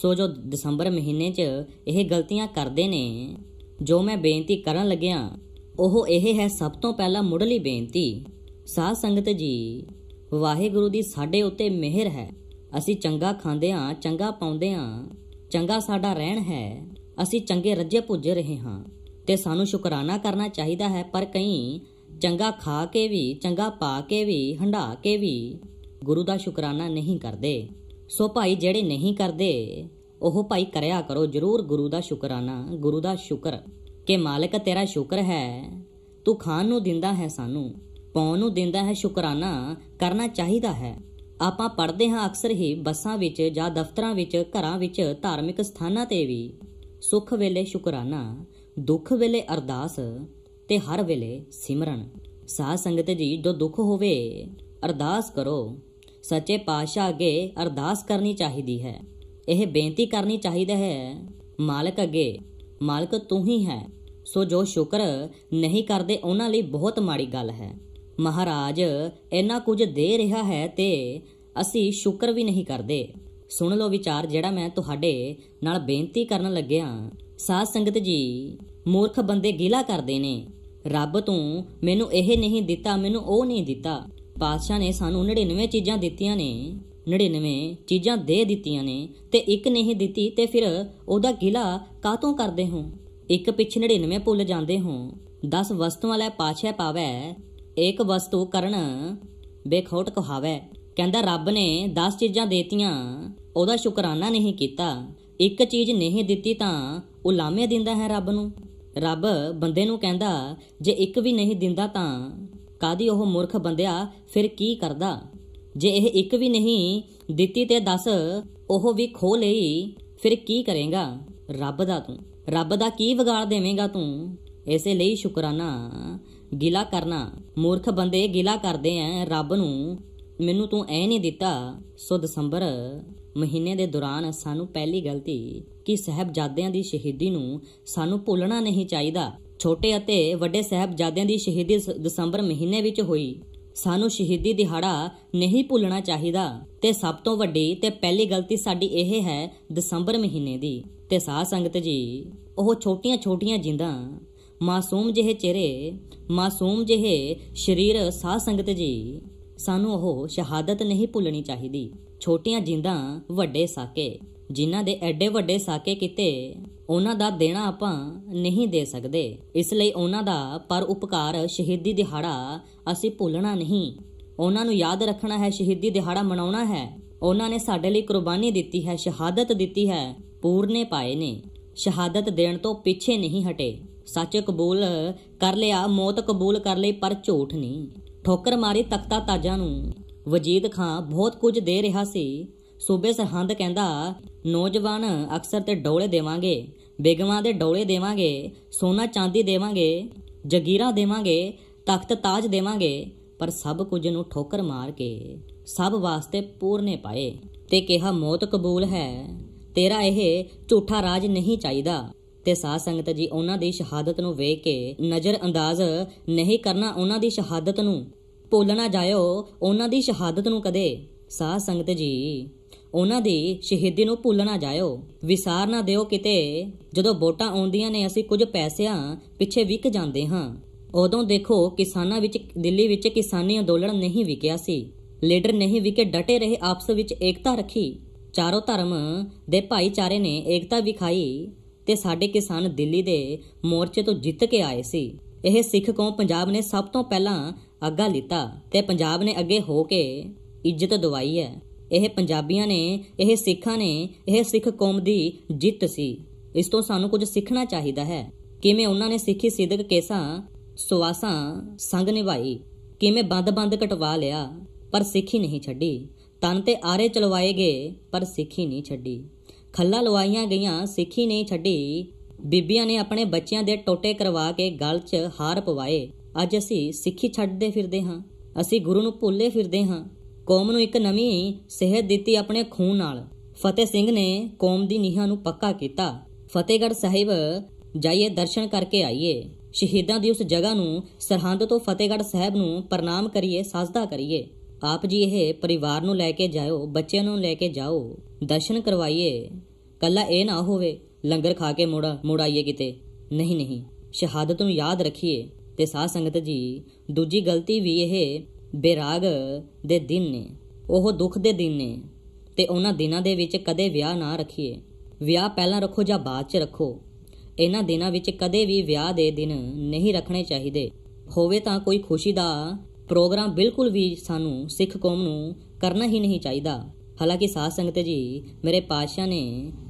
ਸੋ ਜੋ ਦਸੰਬਰ ਮਹੀਨੇ 'ਚ ਇਹ ਗਲਤੀਆਂ ਕਰਦੇ ਨੇ ਜੋ ਮੈਂ ਬੇਨਤੀ ਕਰਨ ਲੱਗਿਆ ਉਹ ਇਹ ਹੈ ਸਭ ਤੋਂ ਪਹਿਲਾ ਮੁੱਢਲੀ ਬੇਨਤੀ ਸਾਧ ਸੰਗਤ ਜੀ ਵਾਹਿਗੁਰੂ ਦੀ ਸਾਡੇ ਉੱਤੇ ਮਿਹਰ ਹੈ ਅਸੀਂ ਚੰਗਾ ਖਾਂਦੇ ਹਾਂ ਚੰਗਾ ਪਾਉਂਦੇ ਹਾਂ ਚੰਗਾ ਸਾਡਾ ਰਹਿਣ ਹੈ ਅਸੀਂ ਚੰਗੇ ਰੱਜੇ ਭੁੱਜੇ ਰਹੇ ਹਾਂ ਤੇ ਸਾਨੂੰ ਸ਼ੁਕਰਾਨਾ ਕਰਨਾ ਚਾਹੀਦਾ ਹੈ ਪਰ ਕਈ ਚੰਗਾ ਖਾ ਕੇ ਵੀ ਚੰਗਾ ਪਾ ਕੇ ਵੀ ਹੰਡਾ ਕੇ ਵੀ ਗੁਰੂ ਦਾ ਸ਼ੁਕਰਾਨਾ ਨਹੀਂ ਕਰਦੇ ਸੋ ਭਾਈ ਜਿਹੜੇ ਨਹੀਂ ਕਰਦੇ ਉਹ ਭਾਈ ਕਰਿਆ ਕਰੋ ਜ਼ਰੂਰ ਗੁਰੂ ਦਾ ਸ਼ੁਕਰਾਨਾ ਗੁਰੂ ਦਾ ਸ਼ੁਕਰ ਕਿ ਮਾਲਕ ਤੇਰਾ ਸ਼ੁਕਰ ਹੈ ਤੂੰ ਖਾਣ ਨੂੰ ਦਿੰਦਾ ਹੈ ਸਾਨੂੰ ਪਾਉਣ ਨੂੰ ਦਿੰਦਾ ਹੈ ਸ਼ੁਕਰਾਨਾ ਕਰਨਾ ਚਾਹੀਦਾ ਹੈ ਆਪਾਂ ਪੜਦੇ ਹਾਂ ਅਕਸਰ ਹੀ ਬੱਸਾਂ ਵਿੱਚ ਜਾਂ ਦਫ਼ਤਰਾਂ ਵਿੱਚ ਘਰਾਂ ਵਿੱਚ ਧਾਰਮਿਕ ਸਥਾਨਾਂ ਤੇ ਵੀ ਸੁੱਖ ਵੇਲੇ ਸ਼ੁਕਰਾਨਾ ਦੁੱਖ ਵੇਲੇ ਅਰਦਾਸ ਤੇ ਹਰ ਵੇਲੇ ਸਿਮਰਨ ਸਾਧ ਸੰਗਤ ਜੀ ਜੋ ਦੁੱਖ ਹੋਵੇ ਅਰਦਾਸ ਕਰੋ ਸੱਚੇ ਪਾਤਸ਼ਾਹ ਅੱਗੇ ਅਰਦਾਸ ਕਰਨੀ ਚਾਹੀਦੀ ਹੈ ਇਹ ਬੇਨਤੀ ਕਰਨੀ ਚਾਹੀਦਾ ਹੈ ਮਾਲਕ ਅੱਗੇ ਮਾਲਕ ਤੂੰ ਹੀ ਹੈ ਸੋ ਜੋ ਸ਼ੁਕਰ ਨਹੀਂ ਕਰਦੇ ਉਹਨਾਂ ਲਈ ਬਹੁਤ ਮਾੜੀ ਗੱਲ ਹੈ ਮਹਾਰਾਜ ਇੰਨਾ ਕੁਝ ਦੇ ਰਿਹਾ ਹੈ ਤੇ ਅਸੀਂ ਸ਼ੁਕਰ ਵੀ ਨਹੀਂ ਕਰਦੇ ਸੁਣ ਲਓ ਵਿਚਾਰ ਜਿਹੜਾ ਮੈਂ ਤੁਹਾਡੇ ਨਾਲ ਬੇਨਤੀ ਕਰਨ ਲੱਗਿਆ ਸਾਧ ਸੰਗਤ ਜੀ ਮੂਰਖ ਬੰਦੇ ਗਿਲਾ ਕਰਦੇ ਨੇ ਰੱਬ ਤੂੰ ਮੈਨੂੰ ਇਹ ਨਹੀਂ ਦਿੱਤਾ ਮੈਨੂੰ ਉਹ ਨਹੀਂ ਦਿੱਤਾ ਪਾਤਸ਼ਾਹ ਨੇ ਸਾਨੂੰ 99 ਚੀਜ਼ਾਂ ਦਿੱਤੀਆਂ ਨੇ 99 ਚੀਜ਼ਾਂ ਦੇ ਦਿੱਤੀਆਂ ਨੇ ਤੇ ਇੱਕ ਨਹੀਂ ਦਿੱਤੀ ਤੇ ਫਿਰ ਉਹਦਾ ਗਿਲਾ ਕਾਤੋਂ ਕਰਦੇ ਹੋ ਇੱਕ ਪਿੱਛੇ 99 ਭੁੱਲ ਜਾਂਦੇ ਹੋ 10 ਵਸਤੂਆਂ ਲੈ ਪਾਛੇ ਪਾਵੇ ਇੱਕ ਵਸਤੂ ਕਰਨ ਬੇਖੋਟ ਕਹਾਵੇ ਕਹਿੰਦਾ ਰੱਬ ਨੇ 10 ਚੀਜ਼ਾਂ ਦੇਤੀਆਂ ਉਹਦਾ ਸ਼ੁਕਰਾਨਾ ਨਹੀਂ ਕੀਤਾ ਇੱਕ ਚੀਜ਼ ਨਹੀਂ ਦਿੱਤੀ ਤਾਂ ਉਹ ਲਾਮੇ ਦਿੰਦਾ ਹੈ ਰੱਬ ਨੂੰ ਰੱਬ ਬੰਦੇ ਨੂੰ ਕਹਿੰਦਾ ਜੇ ਇੱਕ ਵੀ ਨਹੀਂ ਦਿੰਦਾ ਤਾਂ ਕਾਦੀ ਉਹ ਮੂਰਖ ਬੰਦਿਆ ਫਿਰ ਕੀ ਕਰਦਾ ਜੇ ਇਹ ਇੱਕ ਵੀ ਨਹੀਂ ਦਿੱਤੀ ਤੇ ਦੱਸ ਉਹ ਵੀ ਖੋ ਲਈ ਫਿਰ ਕੀ ਕਰੇਗਾ ਰੱਬ ਦਾ ਤੂੰ ਰੱਬ ਦਾ ਕੀ ਵਿਗਾੜ ਦੇਵੇਂਗਾ ਤੂੰ ਇਸੇ ਲਈ ਸ਼ੁਕਰਾਨਾ ਗਿਲਾ ਕਰਨਾ ਮੂਰਖ ਬੰਦੇ ਗਿਲਾ ਕਰਦੇ ਆ ਰੱਬ ਨੂੰ ਮੈਨੂੰ ਤੂੰ ਐ ਨਹੀਂ ਦਿੱਤਾ ਸੋ ਦਸੰਬਰ ਮਹੀਨੇ ਦੇ ਦੌਰਾਨ ਸਾਨੂੰ ਪਹਿਲੀ ਗਲਤੀ ਕਿ ਸਹਿਬਜ਼ਾਦਿਆਂ ਦੀ ਸ਼ਹੀਦੀ ਨੂੰ ਸਾਨੂੰ ਭੁੱਲਣਾ ਨਹੀਂ ਚਾਹੀਦਾ ਛੋਟੇ ਅਤੇ ਵੱਡੇ ਸਹਿਬਜ਼ਾਦਿਆਂ ਦੀ ਸ਼ਹੀਦੀ ਦਸੰਬਰ ਮਹੀਨੇ ਵਿੱਚ ਹੋਈ ਸਾਨੂੰ ਸ਼ਹੀਦੀ ਦਿਹਾੜਾ ਨਹੀਂ ਭੁੱਲਣਾ ਚਾਹੀਦਾ ਤੇ ਸਭ ਤੋਂ ਵੱਡੀ ਤੇ ਪਹਿਲੀ ਗਲਤੀ ਸਾਡੀ ਇਹ ਹੈ ਦਸੰਬਰ ਮਹੀਨੇ ਦੀ ਤੇ ਸਾਹ ਸੰਗਤ ਜੀ ਉਹ ਛੋਟੀਆਂ-ਛੋਟੀਆਂ ਜਿੰਦਾਂ ਮਾਸੂਮ ਜਿਹੇ ਚਿਹਰੇ ਮਾਸੂਮ ਜਿਹੇ ਸਰੀਰ ਸਾਹ ਸੰਗਤ ਜੀ ਸਾਨੂੰ ਉਹ ਸ਼ਹਾਦਤ ਨਹੀਂ ਭੁੱਲਣੀ ਚਾਹੀਦੀ ਛੋਟੀਆਂ ਜਿੰਦਾਂ ਵੱਡੇ ਸਾਕੇ ਜਿਨ੍ਹਾਂ ਦੇ ਐਡੇ ਵੱਡੇ ਸਾਕੇ ਕੀਤੇ ਉਹਨਾਂ ਦਾ ਦੇਣਾ ਆਪਾਂ ਨਹੀਂ ਦੇ ਸਕਦੇ ਇਸ ਲਈ ਉਹਨਾਂ ਦਾ ਪਰ ਉਪਕਾਰ ਸ਼ਹੀਦੀ ਦਿਹਾੜਾ ਅਸੀਂ ਭੁੱਲਣਾ ਨਹੀਂ ਉਹਨਾਂ ਨੂੰ ਯਾਦ ਰੱਖਣਾ ਹੈ ਸ਼ਹੀਦੀ ਦਿਹਾੜਾ ਮਨਾਉਣਾ ਹੈ ਉਹਨਾਂ ਨੇ ਸਾਡੇ ਲਈ ਕੁਰਬਾਨੀ ਦਿੱਤੀ ਹੈ ਸ਼ਹਾਦਤ ਦਿੱਤੀ ਹੈ ਪੂਰਨੇ ਪਾਏ ਨੇ ਸ਼ਹਾਦਤ ਦੇਣ ਤੋਂ ਪਿੱਛੇ ਨਹੀਂ ਹਟੇ ਸੱਚ ਕਬੂਲ ਕਰ ਲਿਆ ਮੌਤ ਕਬੂਲ ਕਰ ਲਈ ਪਰ ਝੂਠ ਨਹੀਂ ਠੋਕਰ ਮਾਰੀ ਤਖਤਾ ਤਾਜਾਂ ਨੂੰ ਵਜੀਦ ਖਾਨ ਬਹੁਤ ਕੁਝ ਦੇ ਰਿਹਾ ਸੀ ਸੂਬੇ ਸਰਹੰਦ ਕਹਿੰਦਾ ਨੌਜਵਾਨ ਅਕਸਰ ਤੇ ਡੋਲੇ ਦੇਵਾਂਗੇ ਬੇਗਮਾਂ ਦੇ ਡੋਲੇ ਦੇਵਾਂਗੇ ਸੋਨਾ ਚਾਂਦੀ ਦੇਵਾਂਗੇ ਜਗੀਰਾ ਦੇਵਾਂਗੇ ਤਖਤ ਤਾਜ ਦੇਵਾਂਗੇ ਪਰ ਸਭ ਕੁਝ ਨੂੰ ਠੋਕਰ ਮਾਰ ਕੇ ਸਭ ਵਾਸਤੇ ਪੂਰਨੇ ਪਾਏ ਤੇ ਕਿਹਾ ਮੌਤ ਕਬੂਲ ਹੈ ਤੇਰਾ ਇਹ ਝੂਠਾ ਰਾਜ ਨਹੀਂ ਚਾਹੀਦਾ ਤੇ ਸਾਧ ਸੰਗਤ ਜੀ ਉਹਨਾਂ ਦੀ ਸ਼ਹਾਦਤ ਨੂੰ ਵੇਖ ਕੇ ਨਜ਼ਰ ਅੰਦਾਜ਼ ਨਹੀਂ ਕਰਨਾ ਉਹਨਾਂ ਦੀ ਸ਼ਹਾਦਤ ਨੂੰ ਭੁੱਲਣਾ ਜਾਇਓ ਉਹਨਾਂ ਦੀ ਸ਼ਹਾਦਤ ਨੂੰ ਕਦੇ ਸਾਧ ਸੰਗਤ ਜੀ ਉਹਨਾਂ ਦੀ ਸ਼ਹੀਦੀ ਨੂੰ ਭੁੱਲ ਨਾ ਜਾਇਓ ਵਿਸਾਰ ਨਾ ਦਿਓ ਕਿਤੇ ਜਦੋਂ ਵੋਟਾਂ ਆਉਂਦੀਆਂ ਨੇ ਅਸੀਂ ਕੁਝ ਪੈਸਿਆਂ ਪਿੱਛੇ ਵਿਕ ਜਾਂਦੇ ਹਾਂ ਉਦੋਂ ਦੇਖੋ ਕਿਸਾਨਾਂ ਵਿੱਚ ਦਿੱਲੀ ਵਿੱਚ ਕਿਸਾਨੀ ਅੰਦੋਲਨ ਨਹੀਂ ਵਿਕਿਆ ਸੀ ਲੀਡਰ ਨਹੀਂ ਵਿਕੇ ਡਟੇ ਰਹੇ ਆਪਸ ਵਿੱਚ ਏਕਤਾ ਰੱਖੀ ਚਾਰੋਂ ਧਰਮ ਦੇ ਭਾਈਚਾਰੇ ਨੇ ਏਕਤਾ ਵਿਖਾਈ ਤੇ ਸਾਡੇ ਕਿਸਾਨ ਦਿੱਲੀ ਦੇ ਮੋਰਚੇ ਤੋਂ ਜਿੱਤ ਕੇ ਆਏ ਸੀ ਇਹ ਸਿੱਖ ਕੌਮ ਪੰਜਾਬ ਨੇ ਸਭ ਤੋਂ ਪਹਿਲਾਂ ਅੱਗਾ ਲਿੱਤਾ ਤੇ ਪੰਜਾਬ ਨੇ ਅੱਗੇ ਹੋ ਕੇ ਇੱਜ਼ਤ ਦਿਵਾਈ ਹੈ ਇਹ ਪੰਜਾਬੀਆਂ ਨੇ ਇਹ ਸਿੱਖਾਂ ਨੇ ਇਹ ਸਿੱਖ ਕੌਮ ਦੀ ਜਿੱਤ ਸੀ ਇਸ ਤੋਂ ਸਾਨੂੰ ਕੁਝ ਸਿੱਖਣਾ ਚਾਹੀਦਾ ਹੈ ਕਿਵੇਂ ਉਹਨਾਂ ਨੇ ਸਿੱਖੀ ਸਿੱਧਕ ਕੇਸਾਂ ਸਵਾਸਾਂ ਸੰਗ ਨਿਭਾਈ ਕਿਵੇਂ ਬੰਦ-ਬੰਦ ਕਟਵਾ ਲਿਆ ਪਰ ਸਿੱਖੀ ਨਹੀਂ ਛੱਡੀ ਤਨ ਤੇ ਆਰੇ ਚਲਵਾਏ ਗਏ ਪਰ ਸਿੱਖੀ ਨਹੀਂ ਛੱਡੀ ਖੱਲਾ ਲਵਾਈਆਂ ਗਈਆਂ ਸਿੱਖੀ ਨਹੀਂ ਛੱਡੀ ਬੀਬੀਆਂ ਨੇ ਆਪਣੇ ਬੱਚਿਆਂ ਦੇ ਟੋਟੇ ਕਰਵਾ ਕੇ ਗਲ 'ਚ ਹਾਰ ਪਵਾਏ ਅੱਜ ਅਸੀਂ ਸਿੱਖੀ ਛੱਡਦੇ ਫਿਰਦੇ ਹਾਂ ਅਸੀਂ ਗੁਰੂ ਨੂੰ ਭੁੱਲੇ ਫਿਰਦੇ ਹਾਂ ਕੌਮ ਨੂੰ ਇੱਕ ਨਵੀਂ ਸਿਹਤ ਦਿੱਤੀ ਆਪਣੇ ਖੂਨ ਨਾਲ ਫਤਿਹ ਸਿੰਘ ਨੇ ਕੌਮ ਦੀ ਨੀਹਾਂ ਨੂੰ ਪੱਕਾ ਕੀਤਾ ਫਤਿਹਗੜ੍ਹ ਸਾਹਿਬ ਜਾਈਏ ਦਰਸ਼ਨ ਕਰਕੇ ਆਈਏ ਸ਼ਹੀਦਾਂ ਦੀ ਉਸ ਜਗ੍ਹਾ ਨੂੰ ਸਰਹੰਦ ਤੋਂ ਫਤਿਹਗੜ੍ਹ ਸਾਹਿਬ ਨੂੰ ਪ੍ਰਣਾਮ ਕਰੀਏ ਸਾਜਦਾ ਕਰੀਏ ਆਪ ਜੀ ਇਹ ਪਰਿਵਾਰ ਨੂੰ ਲੈ ਕੇ ਜਾਓ ਬੱਚਿਆਂ ਨੂੰ ਲੈ ਕੇ ਜਾਓ ਦਰਸ਼ਨ ਕਰਵਾਈਏ ਕੱਲਾ ਇਹ ਨਾ ਹੋਵੇ ਲੰਗਰ ਖਾ ਕੇ ਮੁੜ ਆਈਏ ਕਿਤੇ ਨਹੀਂ ਨਹੀਂ ਸ਼ਹਾਦਤ ਨੂੰ ਯਾਦ ਰੱਖੀਏ ਤੇ ਸਾਧ ਸੰਗਤ ਜੀ ਦੂਜੀ ਗਲਤੀ ਵੀ ਇਹ ਬੇਰਾਗ ਦੇ ਦਿਨ ਨੇ ਉਹ ਦੁੱਖ ਦੇ ਦਿਨ ਨੇ ਤੇ ਉਹਨਾਂ ਦਿਨਾਂ ਦੇ ਵਿੱਚ ਕਦੇ ਵਿਆਹ ਨਾ ਰੱਖੀਏ ਵਿਆਹ ਪਹਿਲਾਂ ਰੱਖੋ ਜਾਂ ਬਾਅਦ 'ਚ ਰੱਖੋ ਇਹਨਾਂ ਦਿਨਾਂ ਵਿੱਚ ਕਦੇ ਵੀ ਵਿਆਹ ਦੇ ਦਿਨ ਨਹੀਂ ਰੱਖਣੇ ਚਾਹੀਦੇ ਹੋਵੇ ਤਾਂ ਕੋਈ ਖੁਸ਼ੀ ਦਾ ਪ੍ਰੋਗਰਾਮ ਬਿਲਕੁਲ ਵੀ ਸਾਨੂੰ ਸਿੱਖ ਕੌਮ ਨੂੰ ਕਰਨਾ ਹੀ ਨਹੀਂ ਚਾਹੀਦਾ ਹਾਲਾਂਕਿ ਸਾਧ ਸੰਗਤ ਜੀ ਮੇਰੇ ਪਾਤਸ਼ਾਹ ਨੇ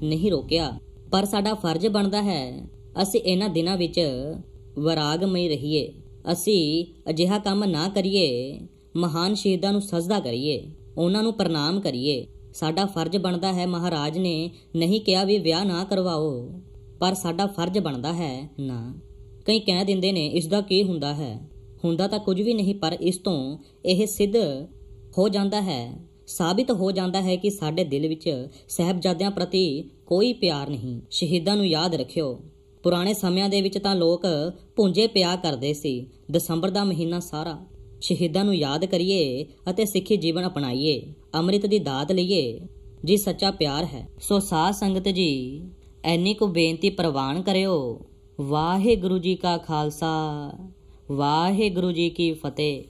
ਨਹੀਂ ਰੋਕਿਆ ਪਰ ਸਾਡਾ ਫਰਜ਼ ਬਣਦਾ ਹੈ ਅਸੀਂ ਇਹਨਾਂ ਦਿਨਾਂ ਵਿੱਚ ਵਿਰਾਗਮਈ ਰਹੀਏ ਅਸੀਂ ਅਜਿਹਾ ਕੰਮ ਨਾ ਕਰੀਏ ਮਹਾਨ ਸ਼ਹੀਦਾਂ ਨੂੰ ਸਜਦਾ ਕਰੀਏ ਉਹਨਾਂ ਨੂੰ ਪ੍ਰਣਾਮ ਕਰੀਏ ਸਾਡਾ ਫਰਜ਼ ਬਣਦਾ ਹੈ ਮਹਾਰਾਜ ਨੇ ਨਹੀਂ ਕਿਹਾ ਵੀ ਵਿਆਹ ਨਾ ਕਰਵਾਓ ਪਰ ਸਾਡਾ ਫਰਜ਼ ਬਣਦਾ ਹੈ ਨਾ ਕਈ ਕਹਿ ਦਿੰਦੇ ਨੇ ਇਸ ਦਾ ਕੀ ਹੁੰਦਾ ਹੈ ਹੁੰਦਾ ਤਾਂ ਕੁਝ ਵੀ ਨਹੀਂ ਪਰ ਇਸ ਤੋਂ ਇਹ ਸਿੱਧ ਹੋ ਜਾਂਦਾ ਹੈ ਸਾਬਿਤ ਹੋ ਜਾਂਦਾ ਹੈ ਕਿ ਸਾਡੇ ਦਿਲ ਵਿੱਚ ਸਹਿਬਜ਼ਾਦਿਆਂ ਪ੍ਰਤੀ ਕੋਈ ਪਿਆਰ ਨਹੀਂ ਸ਼ਹੀਦਾਂ ਨੂੰ ਯਾਦ ਰੱਖਿਓ ਪੁਰਾਣੇ ਸਮਿਆਂ ਦੇ ਵਿੱਚ ਤਾਂ ਲੋਕ ਪੁੰਜੇ ਪਿਆ ਕਰਦੇ ਸੀ ਦਸੰਬਰ ਦਾ ਮਹੀਨਾ ਸਾਰਾ ਸ਼ਹੀਦਾਂ ਨੂੰ ਯਾਦ ਕਰੀਏ ਅਤੇ ਸਿੱਖੀ ਜੀਵਨ ਅਪਣਾਈਏ ਅੰਮ੍ਰਿਤ ਦੀ ਦਾਤ ਲਈਏ ਜੀ ਸੱਚਾ ਪਿਆਰ ਹੈ ਸੋ ਸਾਧ ਸੰਗਤ ਜੀ ਐਨੀ ਕੋ ਬੇਨਤੀ ਪ੍ਰਵਾਨ ਕਰਿਓ ਵਾਹਿਗੁਰੂ ਜੀ ਕਾ ਖਾਲਸਾ ਵਾਹਿਗੁਰੂ ਜੀ ਕੀ ਫਤਿਹ